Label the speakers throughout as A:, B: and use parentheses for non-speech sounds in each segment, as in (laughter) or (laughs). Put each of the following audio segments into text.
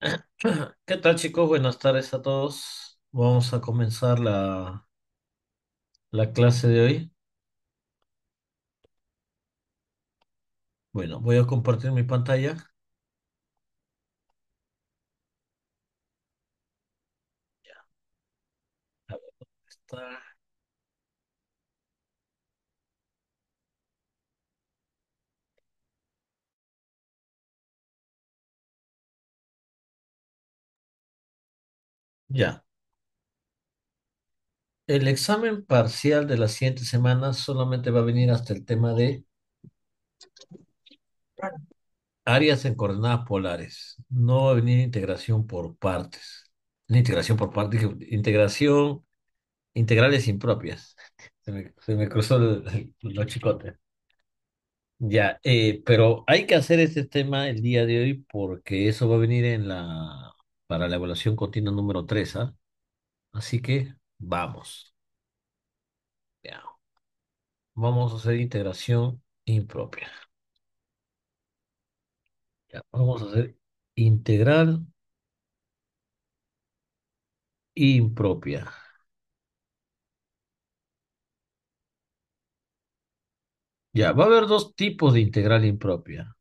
A: (coughs) ¿Qué tal, chicos? Buenas tardes a todos. Vamos a comenzar la, la clase de hoy. Bueno, voy a compartir mi pantalla. Ya. El examen parcial de las siguientes semanas solamente va a venir hasta el tema de áreas en coordenadas polares. No va a venir integración por partes. La integración por partes, integración, integrales impropias. (laughs) Se me, cruzó el- chicote. Ya, eh, pero hay que hacer este tema el día de hoy porque eso va a venir en la, para la evaluación continua número 3. ¿ah? Así que vamos. Ya. Vamos a hacer integración impropia. Ya, vamos a hacer integral impropia. Ya, va a haber dos tipos de integral impropia.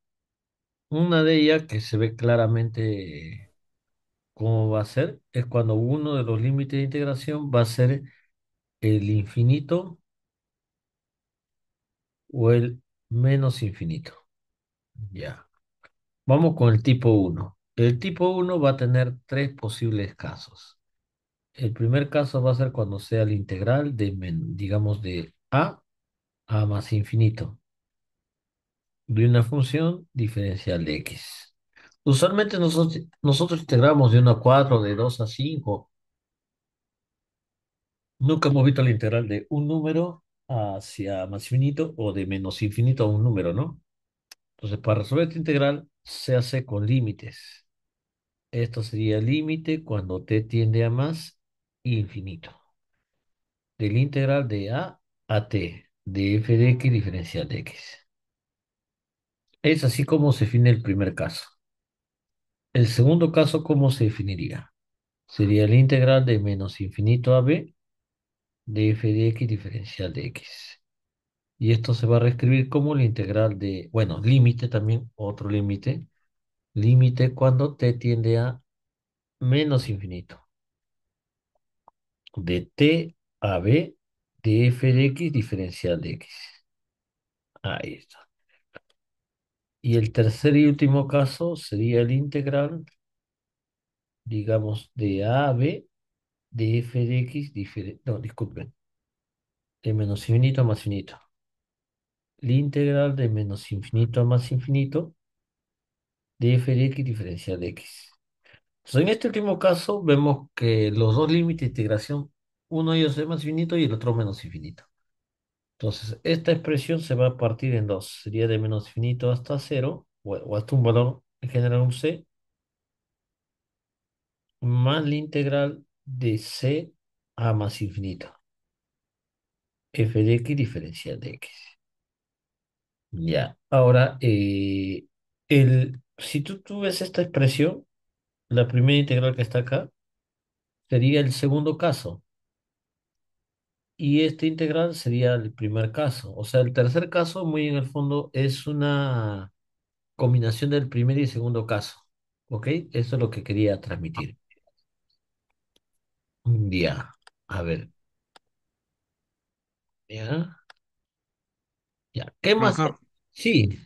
A: Una de ellas que se ve claramente ¿Cómo va a ser? Es cuando uno de los límites de integración va a ser el infinito o el menos infinito. Ya. Vamos con el tipo 1. El tipo 1 va a tener tres posibles casos. El primer caso va a ser cuando sea la integral de, digamos, de a a más infinito de una función diferencial de x. Usualmente nosotros, nosotros integramos de 1 a 4, de 2 a 5. Nunca hemos visto la integral de un número hacia más infinito o de menos infinito a un número, ¿no? Entonces, para resolver esta integral se hace con límites. Esto sería límite cuando t tiende a más infinito. Del integral de a a t, de f de x diferencial de x. Es así como se define el primer caso. El segundo caso, ¿cómo se definiría? Sería la integral de menos infinito a b de f de x diferencial de x. Y esto se va a reescribir como la integral de, bueno, límite también, otro límite. Límite cuando t tiende a menos infinito. De t a b de f de x diferencial de x. Ahí está. Y el tercer y último caso sería el integral, digamos, de A a B de f de x No, disculpen. De menos infinito a más infinito. La integral de menos infinito a más infinito de f de x diferencial de x. Entonces, en este último caso vemos que los dos límites de integración, uno ellos es más infinito y el otro menos infinito. Entonces, esta expresión se va a partir en dos. Sería de menos infinito hasta cero, o, hasta un valor en general un c, más la integral de c a más infinito. f de x diferencial de x. Ya, ahora, eh, el, si tú, tú ves esta expresión, la primera integral que está acá, sería el segundo caso y este integral sería el primer caso. O sea, el tercer caso, muy en el fondo, es una combinación del primer y segundo caso. ¿Ok? Eso es lo que quería transmitir. Un día. a ver. Ya. Ya, ¿qué más? Sí.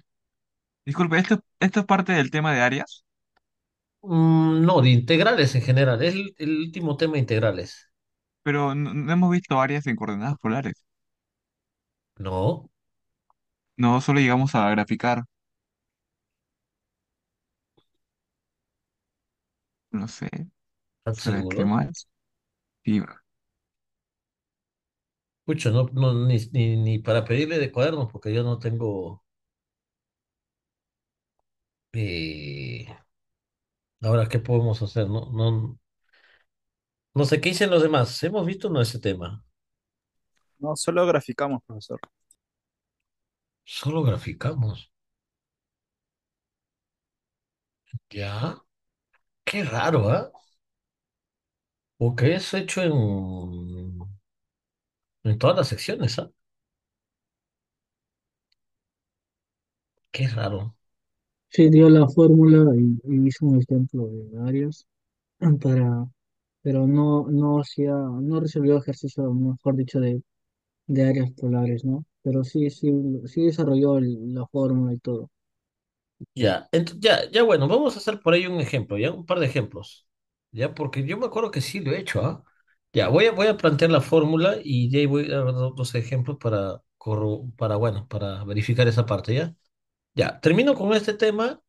A: disculpe, ¿esto, esto es parte del tema de áreas? Mm, no, de integrales en general. Es el último tema de integrales. Pero no, hemos visto áreas en coordenadas polares. No, No solo llegamos a graficar, no sé, qué más? Sí, Escucho, no, no, ni, ni, ni para pedirle de cuadernos, porque yo no tengo. Eh, ahora, ¿qué podemos hacer? No, no. No sé qué dicen los demás. ¿Hemos visto o no ese tema? No, solo graficamos, profesor. Solo graficamos. Ya. Qué raro, ¿ah? Porque es hecho en, en todas las secciones, ¿ah? Qué raro. Sí, dio la fórmula y, hizo un ejemplo de varios para pero no, no hacía, no resolvió ejercicio, mejor dicho, de, de áreas polares, ¿no? Pero sí, sí, sí desarrolló la fórmula y todo. Ya, ya, ya bueno, vamos a hacer por ahí un ejemplo, ya un par de ejemplos. Ya, porque yo me acuerdo que sí lo he hecho, ¿ah? Ya, voy a, voy a plantear la fórmula y ya voy a dar dos ejemplos para, para, bueno, para verificar esa parte, ¿ya? Ya, termino con este tema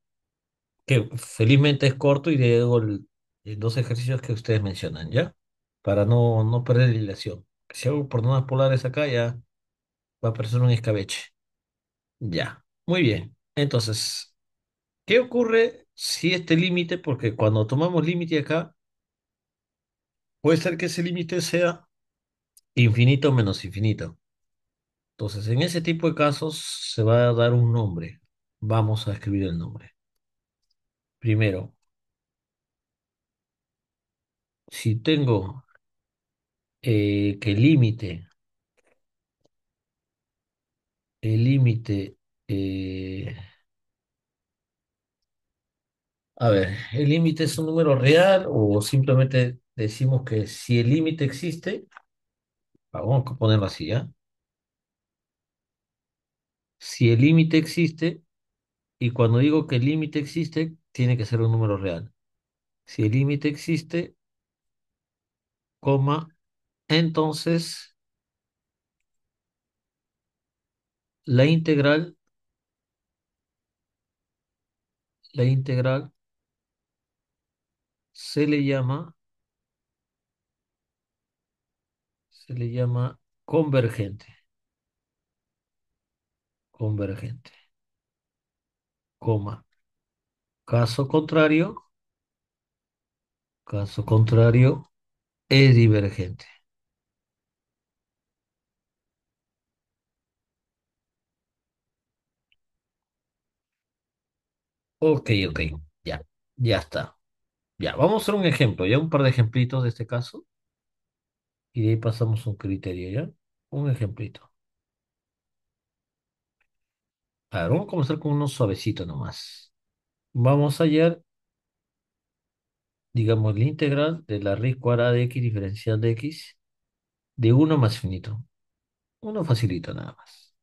A: que felizmente es corto y el eh, dos ejercicios que ustedes mencionan, ¿ya? Para no, no perder la ilusión. Si hago por normas polares acá, ya va a aparecer un escabeche. Ya, muy bien. Entonces, ¿qué ocurre si este límite, porque cuando tomamos límite acá, puede ser que ese límite sea infinito menos infinito. Entonces, en ese tipo de casos se va a dar un nombre. Vamos a escribir el nombre. Primero, si tengo eh, que el límite, el límite, eh, a ver, ¿el límite es un número real o simplemente decimos que si el límite existe, ah, vamos a ponerlo así, ¿ya? Si el límite existe, y cuando digo que el límite existe, tiene que ser un número real. Si el límite existe, coma, entonces la integral, la integral se le llama, se le llama convergente, convergente, coma. Caso contrario, caso contrario, es divergente. Ok, ok, ya, ya está. Ya, vamos a hacer un ejemplo, ya un par de ejemplitos de este caso, y de ahí pasamos un criterio, ¿ya? Un ejemplito. A ver, vamos a comenzar con unos suavecito nomás. Vamos a hallar digamos, la integral de la raíz cuadrada de x diferencial de x de 1 más finito. Uno facilito nada más.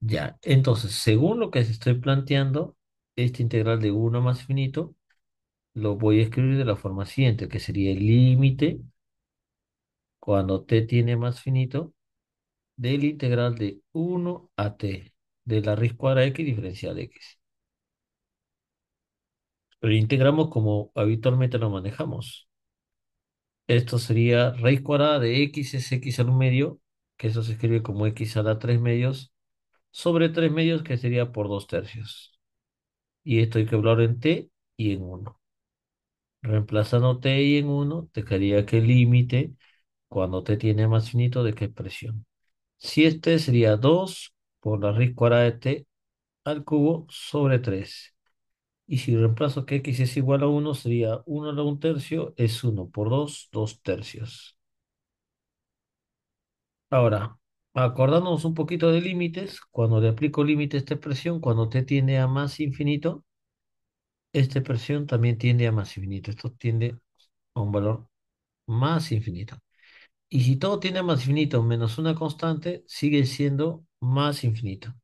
A: Ya, entonces, según lo que estoy planteando, esta integral de 1 más finito lo voy a escribir de la forma siguiente, que sería el límite cuando t tiene más finito del integral de 1 a t de la raíz cuadrada de x diferencial de x. Lo integramos como habitualmente lo manejamos. Esto sería raíz cuadrada de x es x al un medio, que eso se escribe como x a la 3 medios, sobre 3 medios, que sería por 2 tercios. Y esto hay que hablar en t y en 1. Reemplazando t y en 1, te quedaría que el límite, cuando t tiene más finito, ¿de qué expresión? Si este sería 2 por la raíz cuadrada de t al cubo sobre 3. Y si reemplazo que x es igual a 1, sería 1 a la 1 tercio es 1 por 2, 2 tercios. Ahora, acordándonos un poquito de límites, cuando le aplico límite a esta expresión, cuando t tiende a más infinito, esta expresión también tiende a más infinito. Esto tiende a un valor más infinito. Y si todo tiene a más infinito menos una constante, sigue siendo más infinito.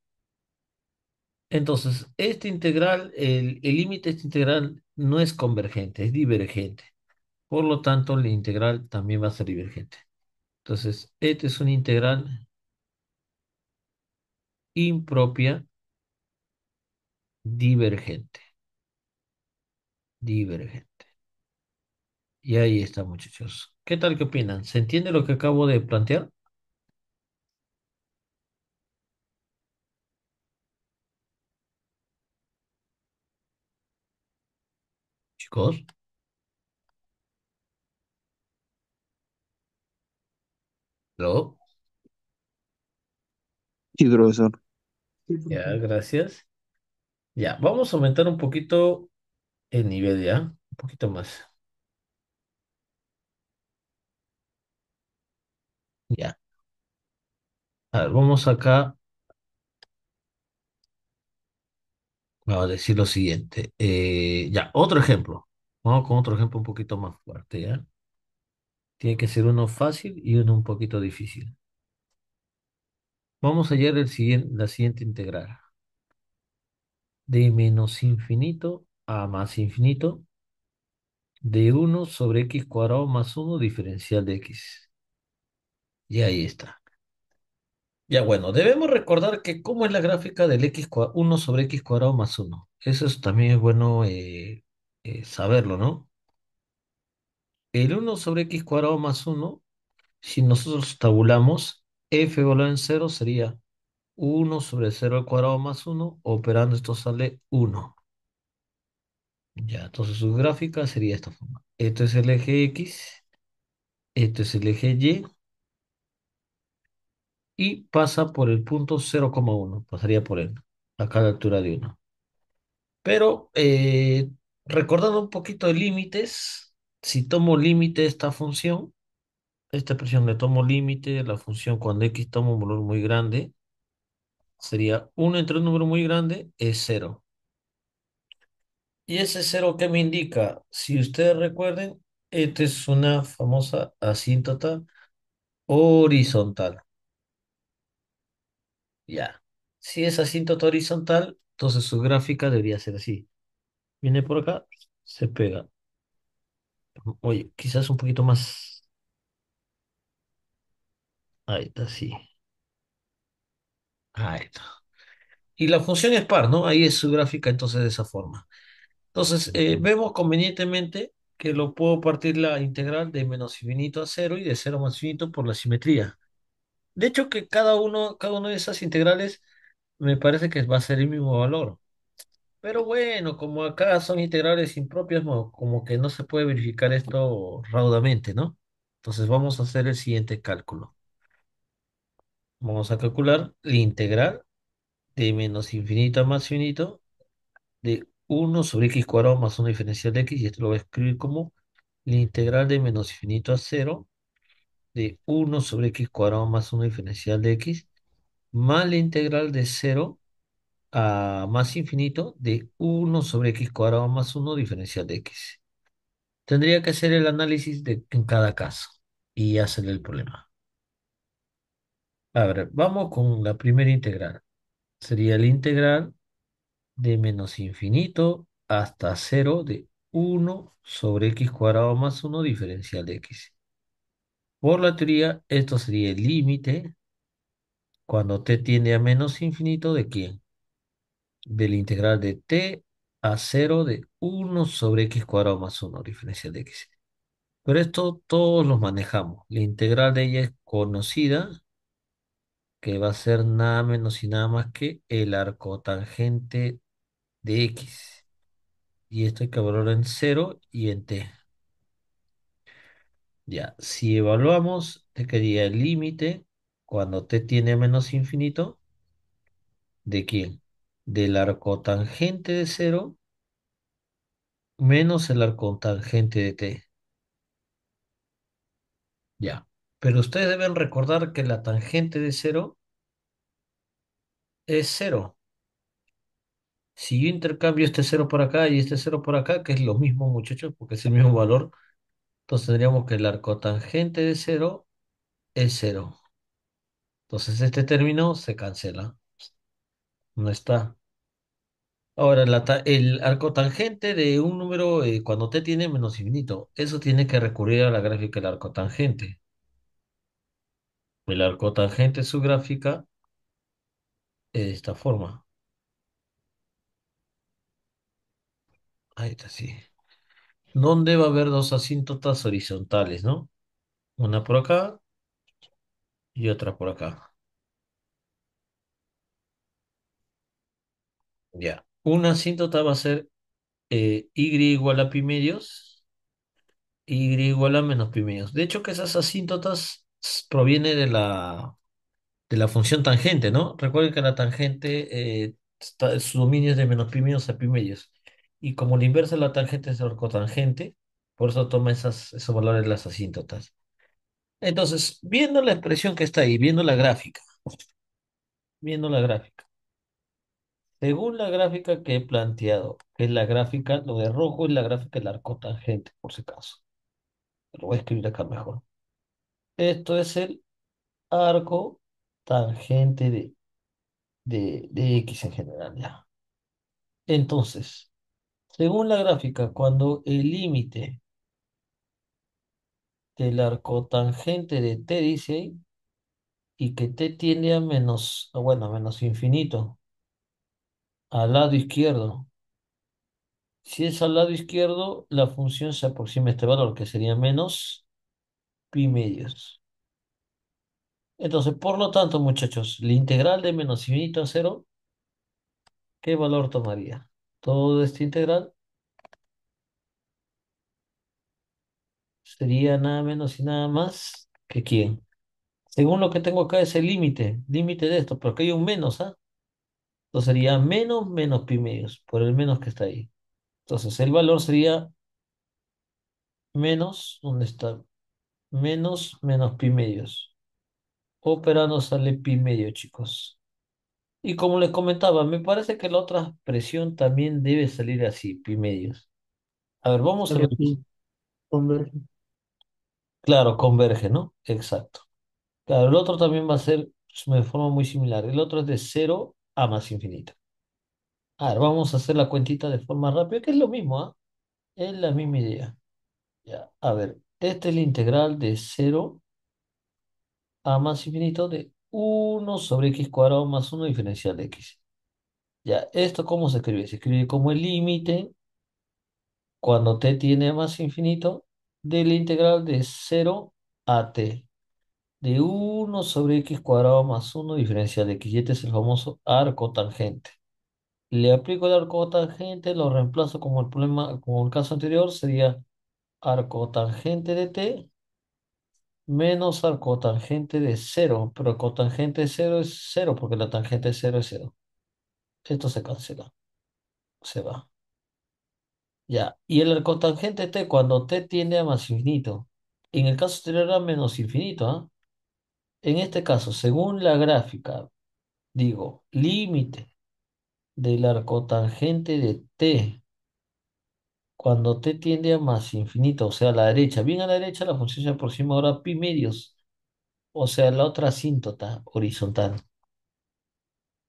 A: Entonces, este integral, el límite de este integral no es convergente, es divergente. Por lo tanto, la integral también va a ser divergente. Entonces, este es una integral impropia divergente. Divergente. Y ahí está, muchachos. ¿Qué tal? ¿Qué opinan? ¿Se entiende lo que acabo de plantear? Sí, Ya, gracias. Ya, vamos a aumentar un poquito el nivel, ¿ya? Un poquito más. Ya. A ver, vamos acá Vamos a decir lo siguiente. Eh, ya, otro ejemplo. Vamos con otro ejemplo un poquito más fuerte, ¿ya? Tiene que ser uno fácil y uno un poquito difícil. Vamos a hallar el siguiente, la siguiente integral. De menos infinito a más infinito de 1 sobre x cuadrado más 1 diferencial de x. Y ahí está. Ya bueno, debemos recordar que cómo es la gráfica del x 1 sobre x cuadrado más 1. Eso también es bueno eh, eh, saberlo, ¿no? El 1 sobre x cuadrado más 1, si nosotros tabulamos, f igual en 0 sería 1 sobre 0 al cuadrado más 1, operando esto sale 1. Ya, entonces su gráfica sería de esta forma. Esto es el eje X, esto es el eje Y y pasa por el punto 0,1, pasaría por él, a cada altura de 1. Pero eh, recordando un poquito de límites, si tomo límite esta función, esta expresión le tomo límite de la función cuando x toma un valor muy grande, sería 1 entre un número muy grande es 0. Y ese 0 que me indica, si ustedes recuerden, esta es una famosa asíntota horizontal. Ya. Si es asíntota horizontal, entonces su gráfica debería ser así. Viene por acá, se pega. Oye, quizás un poquito más. Ahí está, sí. Ahí está. Y la función es par, ¿no? Ahí es su gráfica, entonces de esa forma. Entonces, eh, vemos convenientemente que lo puedo partir la integral de menos infinito a cero y de cero más infinito por la simetría. De hecho, que cada uno, cada uno de esas integrales me parece que va a ser el mismo valor. Pero bueno, como acá son integrales impropias, como que no se puede verificar esto raudamente, ¿no? Entonces vamos a hacer el siguiente cálculo. Vamos a calcular la integral de menos infinito a más finito de 1 sobre x cuadrado más 1 diferencial de x, y esto lo voy a escribir como la integral de menos infinito a 0 de 1 sobre x cuadrado más 1 diferencial de x, más la integral de 0 a más infinito de 1 sobre x cuadrado más 1 diferencial de x. Tendría que hacer el análisis de, en cada caso y hacerle el problema. A ver, vamos con la primera integral. Sería la integral de menos infinito hasta 0 de 1 sobre x cuadrado más 1 diferencial de x. Por la teoría, esto sería el límite cuando t tiende a menos infinito de quién? la integral de t a 0 de 1 sobre x cuadrado más 1, diferencia de x. Pero esto todos los manejamos. La integral de ella es conocida, que va a ser nada menos y nada más que el arco tangente de x. Y esto hay que en 0 y en t. Ya, si evaluamos, te quería el límite cuando t tiene menos infinito, ¿de quién? Del arco tangente de 0 menos el arco tangente de t. Ya, pero ustedes deben recordar que la tangente de 0 es 0. Si yo intercambio este 0 por acá y este 0 por acá, que es lo mismo muchachos, porque es el mismo valor, entonces tendríamos que el arco tangente de 0 es 0. Entonces este término se cancela. No está. Ahora, el arco tangente de un número eh, cuando t tiene menos infinito, eso tiene que recurrir a la gráfica del arco tangente. El arco tangente, su gráfica, es de esta forma. Ahí está, sí donde va a haber dos asíntotas horizontales, ¿no? Una por acá y otra por acá. Ya. Una asíntota va a ser eh, y igual a pi medios, y igual a menos pi medios. De hecho, que esas asíntotas provienen de la, de la función tangente, ¿no? Recuerden que la tangente, eh, su dominio es de menos pi medios a pi medios y como la inversa de la tangente es el arco tangente, por eso toma esos valores las asíntotas. Entonces, viendo la expresión que está ahí, viendo la gráfica, viendo la gráfica, según la gráfica que he planteado, que es la gráfica, lo de rojo es la gráfica del arco tangente, por si acaso. Lo voy a escribir acá mejor. Esto es el arco tangente de, de, de X en general, ya. Entonces, según la gráfica, cuando el límite del arco tangente de t, dice, y que t tiende a menos, bueno, menos infinito, al lado izquierdo. Si es al lado izquierdo, la función se aproxima a este valor, que sería menos pi medios. Entonces, por lo tanto, muchachos, la integral de menos infinito a cero, ¿qué valor tomaría? todo este integral sería nada menos y nada más que quién. Según lo que tengo acá es el límite, límite de esto, porque hay un menos, ¿ah? Entonces sería menos menos pi medios, por el menos que está ahí. Entonces el valor sería menos, ¿dónde está? Menos menos pi medios. Operando sale pi medio, chicos. Y como les comentaba, me parece que la otra presión también debe salir así, pi medios. A ver, vamos a ver. Converge. Claro, converge, ¿no? Exacto. Claro, el otro también va a ser de forma muy similar. El otro es de cero a más infinito. A ver, vamos a hacer la cuentita de forma rápida, que es lo mismo, ¿ah? Es la misma idea. Ya, a ver, este es el integral de 0 a más infinito de 1 sobre x cuadrado más 1 diferencial de x. Ya, ¿esto cómo se escribe? Se escribe como el límite cuando t tiene más infinito De la integral de 0 a t de 1 sobre x cuadrado más 1 diferencial de x. Y este es el famoso arco tangente. Le aplico el arco tangente, lo reemplazo como el problema, como el caso anterior, sería arco tangente de t menos arcotangente de 0, pero el cotangente de 0 es 0 porque la tangente de 0 es 0. Esto se cancela, se va. Ya, y el de t cuando t tiende a más infinito, en el caso anterior era menos infinito, ¿ah? En este caso, según la gráfica, digo, límite del arcotangente de t cuando t tiende a más infinito, o sea, a la derecha, bien a la derecha, la función se aproxima ahora a pi medios, o sea, la otra asíntota horizontal.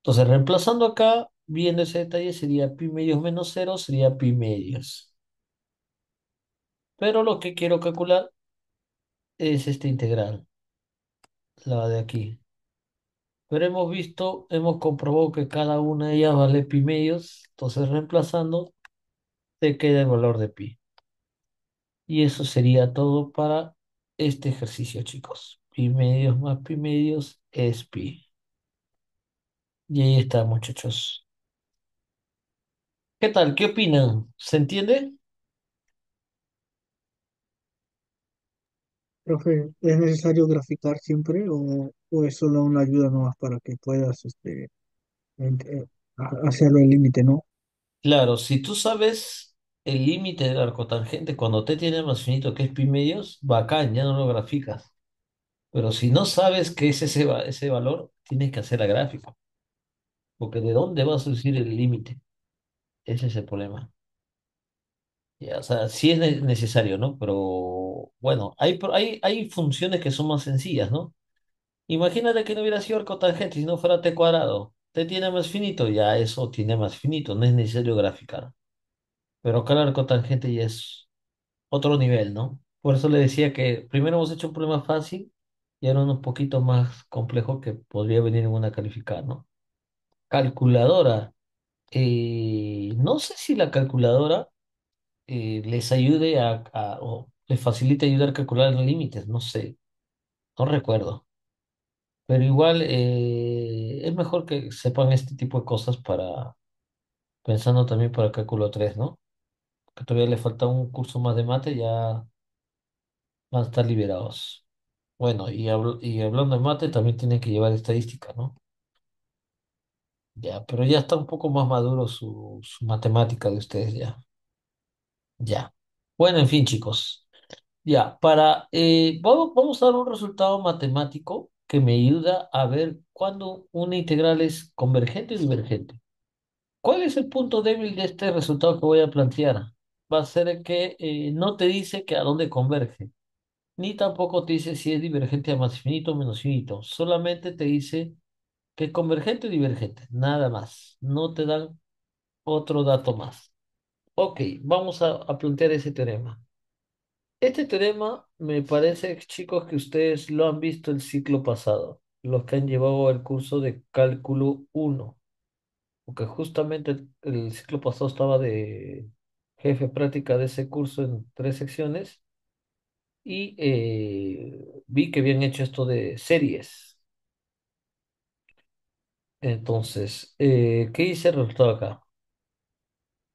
A: Entonces, reemplazando acá, viendo ese detalle, sería pi medios menos cero, sería pi medios. Pero lo que quiero calcular es esta integral, la de aquí. Pero hemos visto, hemos comprobado que cada una de ellas vale pi medios, entonces reemplazando te queda el valor de pi. Y eso sería todo para este ejercicio, chicos. Pi medios más pi medios es pi. Y ahí está, muchachos. ¿Qué tal? ¿Qué opinan? ¿Se entiende? Profe, ¿es necesario graficar siempre o, o es solo una ayuda nomás para que puedas este, eh, hacerlo el límite, ¿no? Claro, si tú sabes el límite del arco tangente, cuando t tiene más finito que es pi medios, bacán, ya no lo graficas. Pero si no sabes qué es ese, ese valor, tienes que hacer la gráfica, porque de dónde va a surgir el límite, ese es el problema. Ya, o sea, sí es necesario, ¿no? Pero bueno, hay, hay, hay funciones que son más sencillas, ¿no? Imagínate que no hubiera sido arcotangente, si no fuera t cuadrado. ...te tiene más finito, ya eso tiene más finito, no es necesario graficar. Pero acá el arco tangente ya es otro nivel, ¿no? Por eso le decía que primero hemos hecho un problema fácil y ahora un poquito más complejo que podría venir en una calificar, ¿no? Calculadora. Eh, no sé si la calculadora eh, les ayude a, o les facilite ayudar a calcular los límites, no sé, no recuerdo. Pero igual eh, es mejor que sepan este tipo de cosas para, pensando también para cálculo 3, ¿no? Que todavía le falta un curso más de mate, ya van a estar liberados. Bueno, y, y hablando de mate, también tienen que llevar estadística, ¿no? Ya, pero ya está un poco más maduro su, matemática de ustedes ya. Ya. Bueno, en fin, chicos. Ya, para, eh, vamos a dar un resultado matemático que me ayuda a ver cuándo una integral es convergente o divergente. ¿Cuál es el punto débil de este resultado que voy a plantear? Va a ser que eh, no te dice que a dónde converge, ni tampoco te dice si es divergente a más infinito o menos infinito. Solamente te dice que es convergente o divergente, nada más. No te dan otro dato más. Ok, vamos a plantear ese teorema. Este teorema me parece, chicos, que ustedes lo han visto el ciclo pasado, los que han llevado el curso de cálculo 1, porque justamente el, ciclo pasado estaba de jefe práctica de ese curso en tres secciones y eh, vi que habían hecho esto de series. Entonces, eh, ¿qué hice el resultado acá?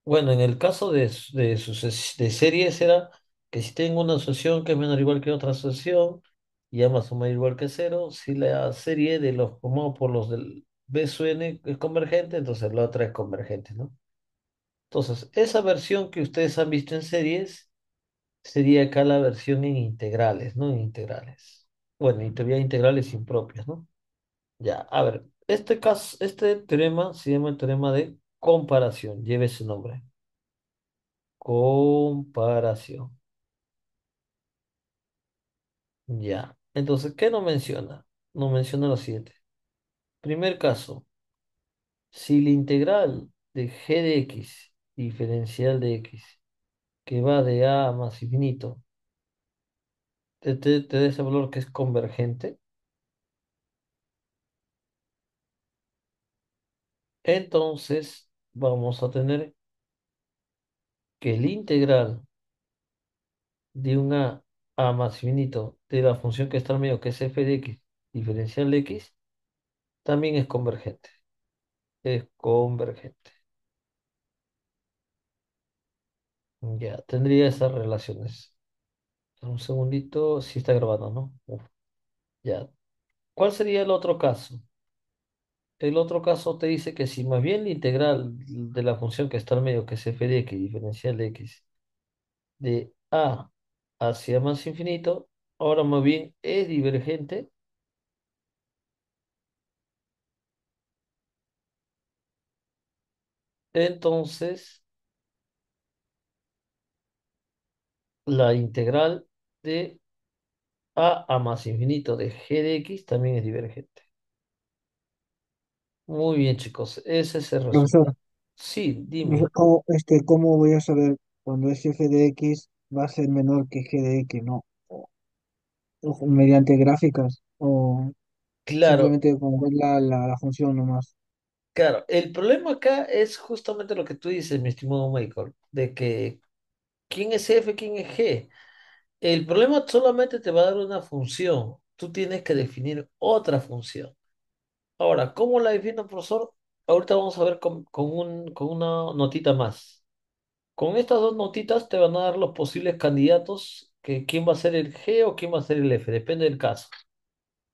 A: Bueno, en el caso de, de series era que si tengo una asociación que es menor o igual que otra asociación y a más o menos igual que cero, si la serie de los homópolos del B sub n es convergente, entonces la otra es convergente, ¿no? Entonces, esa versión que ustedes han visto en series sería acá la versión en integrales, ¿no? En integrales. Bueno, en teoría integrales impropias, ¿no? Ya, a ver, este caso, este teorema se llama el teorema de comparación, lleve su nombre. Comparación. Ya. Entonces, ¿qué nos menciona? no menciona lo siguiente. Primer caso, si la integral de g de x, diferencial de x, que va de a más infinito, te, da ese valor que es convergente, entonces vamos a tener que el integral de un a a más infinito de la función que está al medio, que es f de x diferencial de x, también es convergente. Es convergente. Ya, tendría esas relaciones. Un segundito, si está grabando, ¿no? Ya. ¿Cuál sería el otro caso? El otro caso te dice que si más bien la integral de la función que está al medio, que es f de x, diferencial de x, de a hacia más infinito, Ahora muy bien es divergente. Entonces, la integral de a a más infinito de g de x también es divergente. Muy bien, chicos. Ese es el resultado. Sí, dime. ¿cómo, este, ¿cómo voy a saber cuando ese f de x va a ser menor que g de x? No mediante gráficas o
B: simplemente
A: con ver la, función nomás. claro. El problema acá es justamente lo que tú dices, mi estimado Michael, de que quién es F, quién es G. El problema solamente te va a dar una función. Tú tienes que definir otra función. Ahora, ¿cómo la define profesor? Ahorita vamos a ver con, con un- con una notita más. Con estas dos notitas te van a dar los posibles candidatos quién va a ser el G o quién va a ser el F, depende del caso.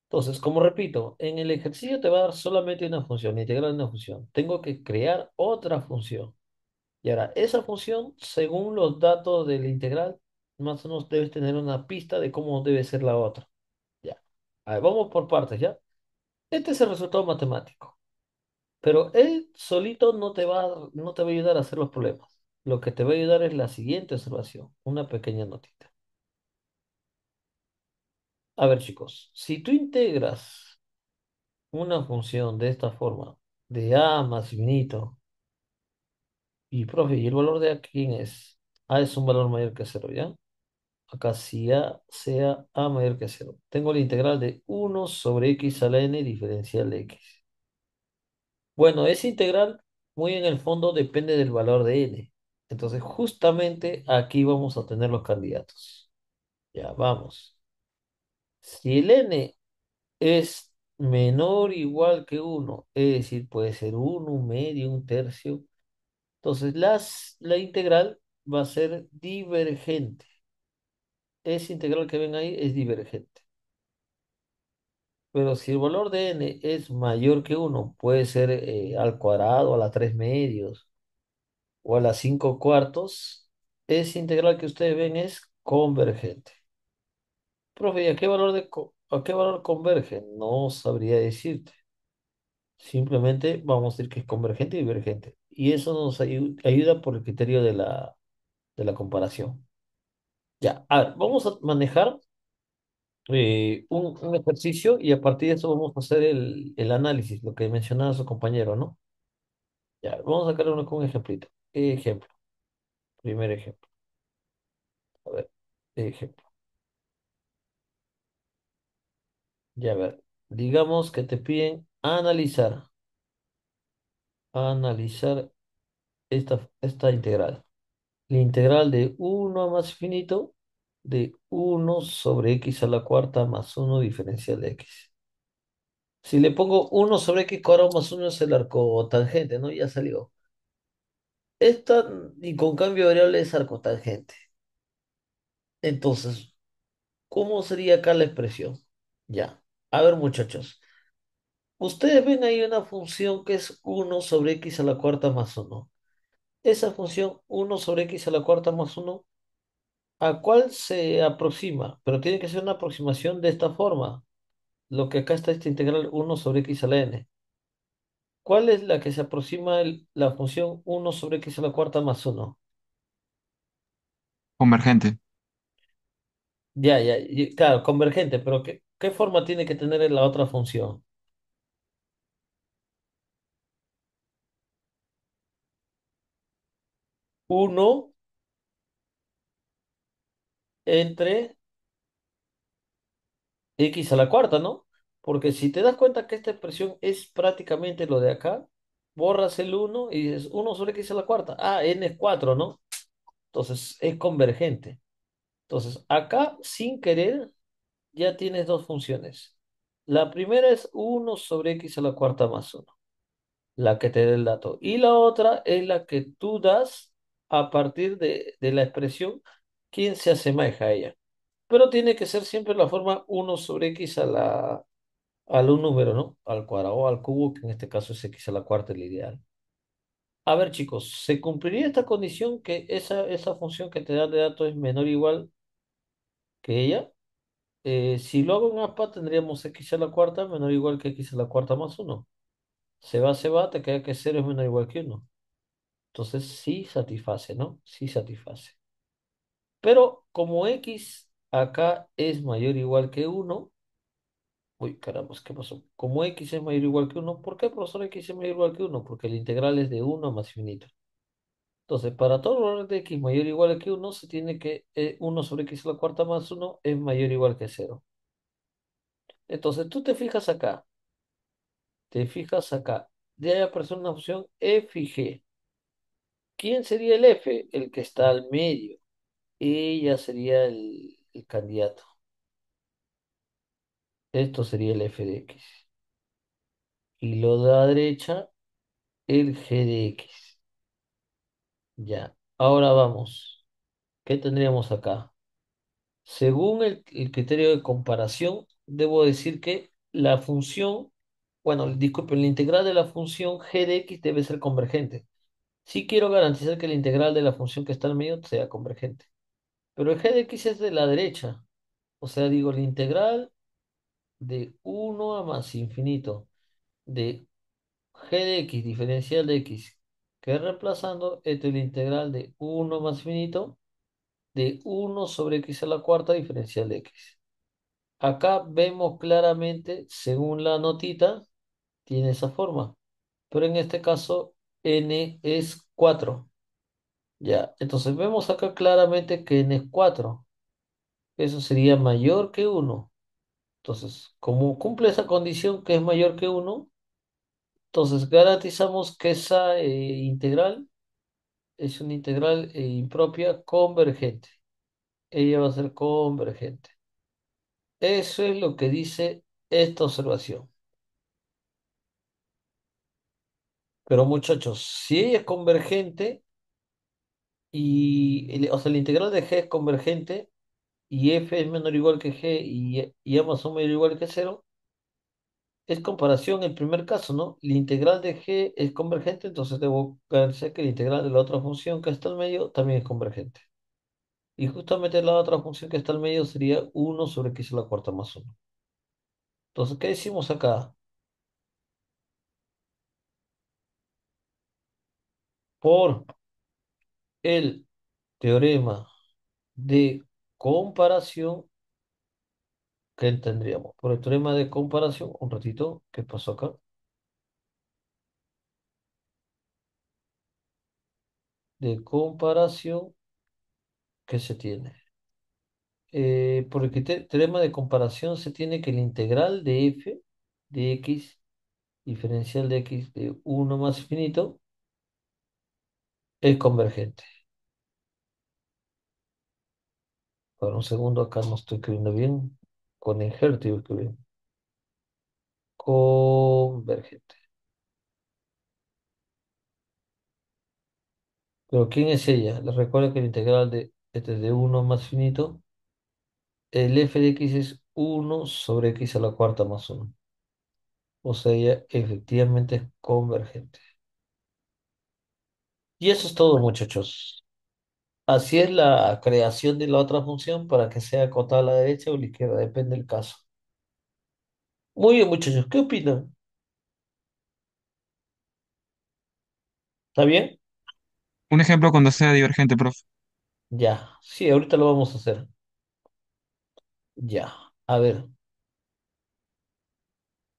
A: Entonces, como repito, en el ejercicio te va a dar solamente una función, integral una función. Tengo que crear otra función. Y ahora, esa función, según los datos del integral, más o menos debes tener una pista de cómo debe ser la otra. Ya. vamos por partes, ¿ya? Este es el resultado matemático. Pero él solito no te va, no te va a ayudar a hacer los problemas. Lo que te va a ayudar es la siguiente observación, una pequeña notita. A ver, chicos, si tú integras una función de esta forma, de A más infinito, y profe, ¿y el valor de A quién es? A es un valor mayor que cero, ¿ya? Acá si A sea A mayor que cero. Tengo la integral de 1 sobre X a la N diferencial de X. Bueno, esa integral muy en el fondo depende del valor de N. Entonces justamente aquí vamos a tener los candidatos. Ya, vamos. Si el n es menor o igual que 1, es decir, puede ser 1, 1 medio, 1 tercio, entonces la integral va a ser divergente. Esa integral que ven ahí es divergente. Pero si el valor de n es mayor que 1, puede ser eh, al cuadrado, a la 3 medios o a la 5 cuartos, esa integral que ustedes ven es convergente. Profe, ¿y a qué valor de qué valor converge? No sabría decirte. Simplemente vamos a decir que es convergente y divergente. Y eso nos ayuda por el criterio de la, de la comparación. Ya, a ver, vamos a manejar eh, un, ejercicio y a partir de eso vamos a hacer el, el análisis, lo que mencionaba su compañero, ¿no? Ya, vamos a sacar uno con un ejemplito. Ejemplo, primer ejemplo. A ver, ejemplo. Ya ver, digamos que te piden analizar, analizar esta, esta integral. La integral de 1 a más finito de 1 sobre x a la cuarta más 1 diferencial de x. Si le pongo 1 sobre x cuadrado más 1 es el arco tangente, ¿no? Ya salió. Esta, y con cambio de variable es arco tangente. Entonces, ¿cómo sería acá la expresión? Ya. A ver, muchachos. Ustedes ven ahí una función que es 1 sobre x a la cuarta más 1. Esa función 1 sobre x a la cuarta más 1, ¿a cuál se aproxima? Pero tiene que ser una aproximación de esta forma. Lo que acá está esta integral 1 sobre x a la n. ¿Cuál es la que se aproxima la función 1 sobre x a la cuarta más 1? Convergente. Ya, ya, claro, convergente, pero ¿qué, ¿Qué forma tiene que tener la otra función? Uno entre x a la cuarta, ¿no? Porque si te das cuenta que esta expresión es prácticamente lo de acá, borras el 1 y dices 1 sobre x a la cuarta. Ah, n es 4, ¿no? Entonces es convergente. Entonces acá, sin querer, ya tienes dos funciones. La primera es 1 sobre x a la cuarta más 1, la que te da el dato. Y la otra es la que tú das a partir de, de la expresión quién se asemeja a ella. Pero tiene que ser siempre la forma 1 sobre x a la, al un número, ¿no? Al cuadrado, al cubo, que en este caso es x a la cuarta, el ideal. A ver, chicos, ¿se cumpliría esta condición que esa, esa función que te da de dato es menor o igual que ella? Eh, si lo hago en mapa, tendríamos x a la cuarta menor o igual que x a la cuarta más 1. Se va, se va, te queda que 0 es menor o igual que 1. Entonces sí satisface, ¿no? Sí satisface. Pero como x acá es mayor o igual que 1, uy, caramba, ¿qué pasó? Como x es mayor o igual que 1, ¿por qué, profesor, x es mayor o igual que 1? Porque el integral es de 1 más infinito. Entonces, para todos los valores de x mayor o igual que 1, se tiene que 1 eh, sobre x a la cuarta más 1 es mayor o igual que 0. Entonces, tú te fijas acá. Te fijas acá. De ahí aparece una función f y g. ¿Quién sería el f? El que está al medio. Ella sería el candidato. Esto sería el f de x. Y lo de la derecha, el g de x. Ya, ahora vamos. ¿Qué tendríamos acá? Según el, criterio de comparación, debo decir que la función, bueno, disculpen, la integral de la función g de x debe ser convergente. Sí quiero garantizar que la integral de la función que está al medio sea convergente. Pero el g de x es de la derecha. O sea, digo, la integral de 1 a más infinito de g de x diferencial de x que reemplazando es este la integral de 1 más finito de 1 sobre x a la cuarta diferencial de x. Acá vemos claramente, según la notita, tiene esa forma. Pero en este caso, n es 4. Ya, entonces vemos acá claramente que n es 4. Eso sería mayor que 1. Entonces, como cumple esa condición que es mayor que 1, entonces, garantizamos que esa eh, integral es una integral eh, impropia convergente. Ella va a ser convergente. Eso es lo que dice esta observación. Pero muchachos, si ella es convergente y, o sea, la integral de g es convergente y f es menor o igual que g y, y a más o igual que cero, es comparación el primer caso, ¿no? La integral de g es convergente, entonces debo garantizar que la integral de la otra función que está al medio también es convergente. Y justamente la otra función que está al medio sería 1 sobre x a la cuarta más 1. Entonces, ¿qué decimos acá? Por el teorema de comparación, ¿Qué tendríamos por el teorema de comparación, un ratito, ¿qué pasó acá? De comparación que se tiene. Eh, por el teorema de comparación se tiene que la integral de f de x, diferencial de x de 1 más finito, es convergente. Para un segundo acá no estoy escribiendo bien. Con que Convergente. Pero ¿quién es ella? Les recuerdo que la integral de este es de 1 más finito. El f de x es 1 sobre x a la cuarta más 1. O sea, ella efectivamente es convergente. Y eso es todo, muchachos. Así es la creación de la otra función para que sea acotada a la derecha o a la izquierda, depende del caso. Muy bien, muchachos, ¿qué opinan? ¿Está bien? Un ejemplo cuando sea divergente, profe. Ya, sí, ahorita lo vamos a hacer. Ya, a ver.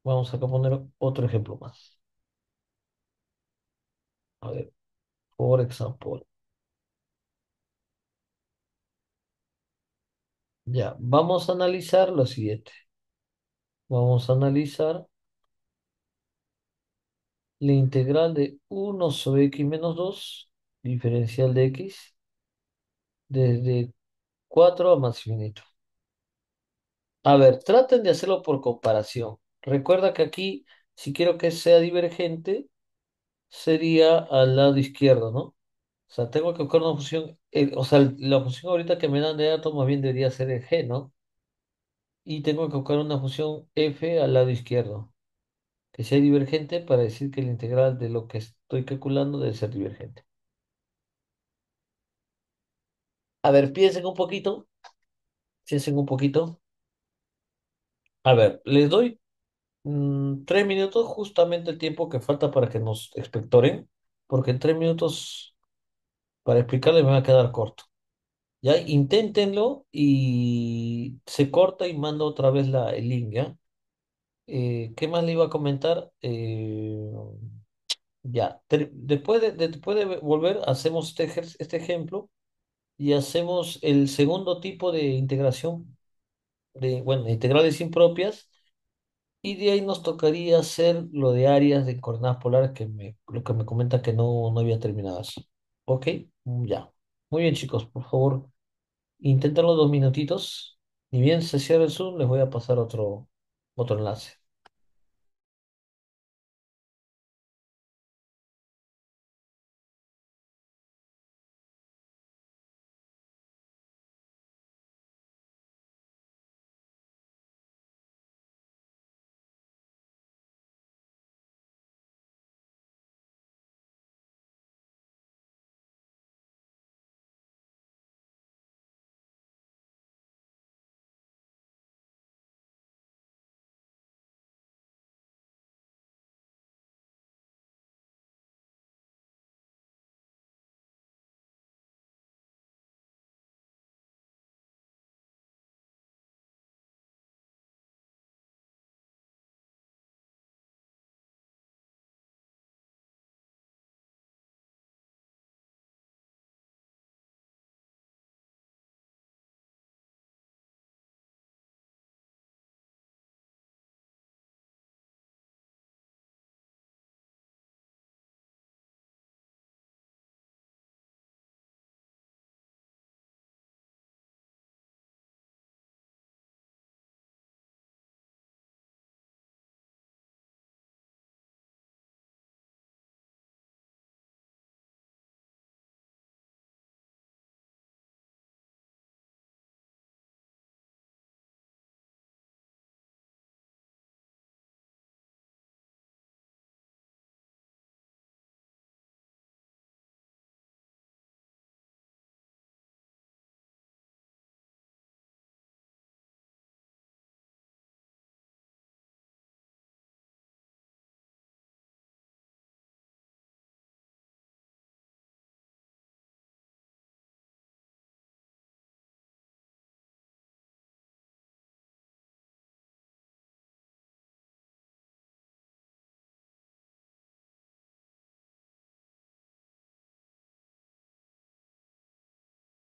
A: Vamos a poner otro ejemplo más. A ver, por ejemplo. Ya, vamos a analizar lo siguiente. Vamos a analizar la integral de 1 sobre x menos 2, diferencial de x, desde 4 a más infinito. A ver, traten de hacerlo por comparación. Recuerda que aquí, si quiero que sea divergente, sería al lado izquierdo, ¿no? O sea, tengo que buscar una función o sea, la función ahorita que me dan de datos más bien debería ser el G, ¿no? Y tengo que buscar una función f al lado izquierdo, que sea divergente para decir que la integral de lo que estoy calculando debe ser divergente. A ver, piensen un poquito. Piensen un poquito. A ver, les doy mm, tres minutos, justamente el tiempo que falta para que nos expectoren, porque en tres minutos para explicarles me va a quedar corto. Ya inténtenlo y se corta y mando otra vez la, el link, eh, ¿qué más le iba a comentar? Eh, ya, después de, volver, hacemos este, este ejemplo y hacemos el segundo tipo de integración, de, bueno, integrales impropias, y de ahí nos tocaría hacer lo de áreas de coordenadas polares, que me, lo que me comenta que no, no había terminado así. Ok, mm, ya. Muy bien, chicos, por favor, los dos minutitos. Y bien se cierra el Zoom, les voy a pasar otro, otro enlace.